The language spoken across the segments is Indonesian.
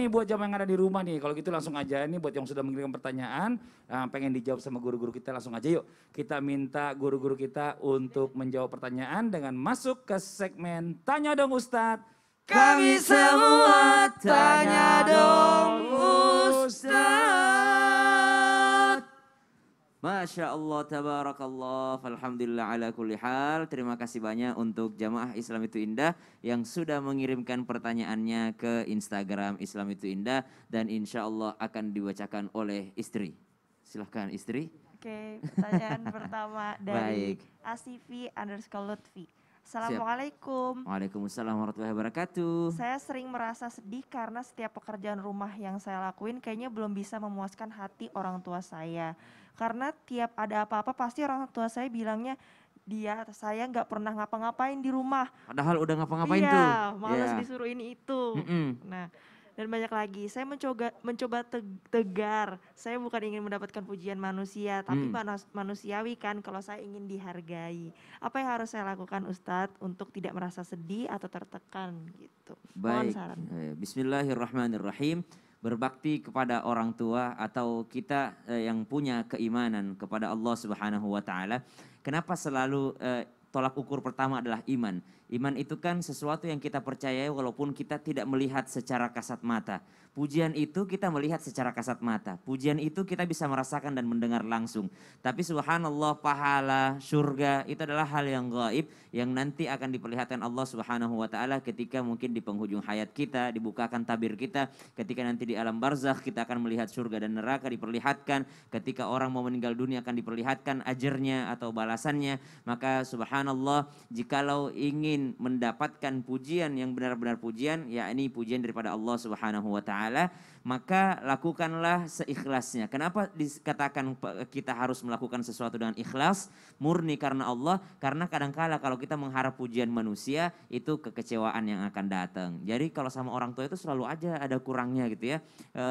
Nih buat jam yang ada di rumah nih, kalau gitu langsung aja ini buat yang sudah mengirimkan pertanyaan, eh, pengen dijawab sama guru-guru kita langsung aja yuk. Kita minta guru-guru kita untuk menjawab pertanyaan dengan masuk ke segmen Tanya Dong Ustadz. Kami semua tanya dong. Masya Allah, tabarakallah, alhamdulillah ala kulli hal. Terima kasih banyak untuk jamaah Islam itu indah yang sudah mengirimkan pertanyaannya ke Instagram Islam itu indah dan insya Allah akan dibacakan oleh istri. Silahkan istri. Oke, pertanyaan pertama dari Baik. Asifi underscore Lutfi. Assalamualaikum. Waalaikumsalam warahmatullahi wabarakatuh. Saya sering merasa sedih karena setiap pekerjaan rumah yang saya lakuin kayaknya belum bisa memuaskan hati orang tua saya. Karena tiap ada apa-apa pasti orang tua saya bilangnya dia saya nggak pernah ngapa-ngapain di rumah. Padahal udah ngapa-ngapain iya, tuh. Iya, malas yeah. disuruh ini itu. Mm -mm. Nah, dan banyak lagi. Saya mencoba mencoba tegar. Saya bukan ingin mendapatkan pujian manusia, tapi hmm. manusiawi kan kalau saya ingin dihargai. Apa yang harus saya lakukan Ustadz untuk tidak merasa sedih atau tertekan gitu. Baik. saran. Eh, bismillahirrahmanirrahim. Berbakti kepada orang tua atau kita eh, yang punya keimanan kepada Allah Subhanahu wa taala. Kenapa selalu eh, tolak ukur pertama adalah iman. Iman itu kan sesuatu yang kita percayai walaupun kita tidak melihat secara kasat mata. Pujian itu kita melihat secara kasat mata. Pujian itu kita bisa merasakan dan mendengar langsung. Tapi subhanallah pahala, surga itu adalah hal yang gaib yang nanti akan diperlihatkan Allah subhanahu wa ta'ala ketika mungkin di penghujung hayat kita, dibukakan tabir kita. Ketika nanti di alam barzakh kita akan melihat surga dan neraka diperlihatkan. Ketika orang mau meninggal dunia akan diperlihatkan ajarnya atau balasannya. Maka subhanallah jikalau ingin mendapatkan pujian yang benar-benar pujian, yakni pujian daripada Allah subhanahu wa ta'ala 系咧。maka lakukanlah seikhlasnya. Kenapa dikatakan kita harus melakukan sesuatu dengan ikhlas, murni karena Allah? Karena kadangkala kalau kita mengharap pujian manusia, itu kekecewaan yang akan datang. Jadi kalau sama orang tua itu selalu aja ada kurangnya gitu ya. E,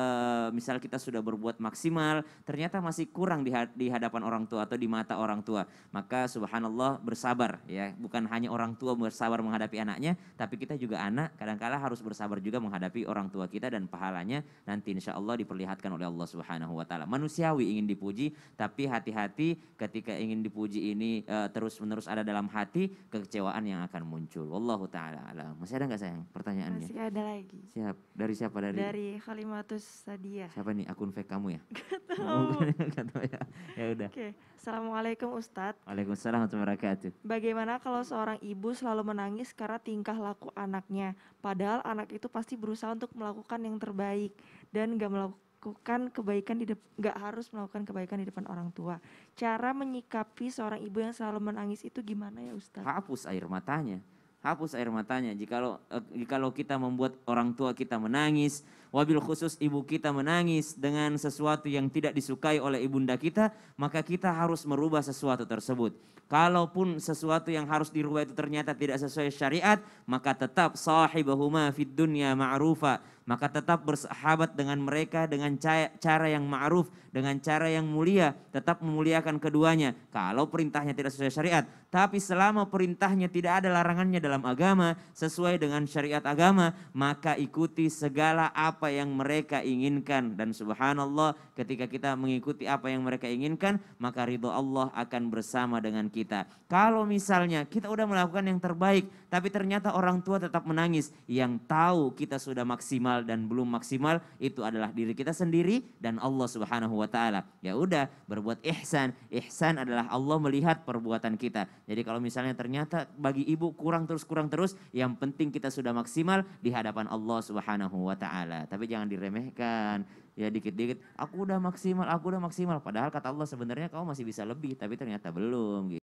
misal kita sudah berbuat maksimal, ternyata masih kurang di hadapan orang tua atau di mata orang tua. Maka subhanallah bersabar ya. Bukan hanya orang tua bersabar menghadapi anaknya, tapi kita juga anak kadangkala harus bersabar juga menghadapi orang tua kita dan pahalanya nanti insya Allah diperlihatkan oleh Allah Subhanahu wa taala. Manusiawi ingin dipuji, tapi hati-hati ketika ingin dipuji ini uh, terus-menerus ada dalam hati, kekecewaan yang akan muncul. Wallahu taala alam. Masih ada nggak sayang pertanyaannya? Masih ada lagi. Siap. Dari siapa dari? Dari Khalimatus Sadia. Siapa nih akun fake kamu ya? Gak tahu. Gak tahu ya. Ya udah. Oke. Okay. Assalamualaikum Ustadz. Waalaikumsalam warahmatullahi wabarakatuh. Bagaimana kalau seorang ibu selalu menangis karena tingkah laku anaknya, padahal anak itu pasti berusaha untuk melakukan yang terbaik dan nggak melakukan kebaikan di nggak harus melakukan kebaikan di depan orang tua. Cara menyikapi seorang ibu yang selalu menangis itu gimana ya Ustaz? Hapus air matanya hapus air matanya. Jikalau eh, jikalau kita membuat orang tua kita menangis, wabil khusus ibu kita menangis dengan sesuatu yang tidak disukai oleh ibunda kita, maka kita harus merubah sesuatu tersebut. Kalaupun sesuatu yang harus dirubah itu ternyata tidak sesuai syariat, maka tetap sahibahuma fid dunya ma'rufa, maka tetap bersahabat dengan mereka dengan cara yang ma'ruf, dengan cara yang mulia, tetap memuliakan keduanya. Kalau perintahnya tidak sesuai syariat, tapi selama perintahnya tidak ada larangannya dalam agama sesuai dengan syariat agama, maka ikuti segala apa yang mereka inginkan. Dan subhanallah ketika kita mengikuti apa yang mereka inginkan, maka ridho Allah akan bersama dengan kita. Kalau misalnya kita udah melakukan yang terbaik, tapi ternyata orang tua tetap menangis, yang tahu kita sudah maksimal dan belum maksimal, itu adalah diri kita sendiri dan Allah subhanahu wa ta'ala. Ya udah berbuat ihsan. Ihsan adalah Allah melihat perbuatan kita. Jadi kalau misalnya ternyata bagi ibu kurang terus terus, kurang terus. Yang penting kita sudah maksimal di hadapan Allah Subhanahu wa taala. Tapi jangan diremehkan. Ya dikit-dikit, aku udah maksimal, aku udah maksimal. Padahal kata Allah sebenarnya kamu masih bisa lebih, tapi ternyata belum gitu.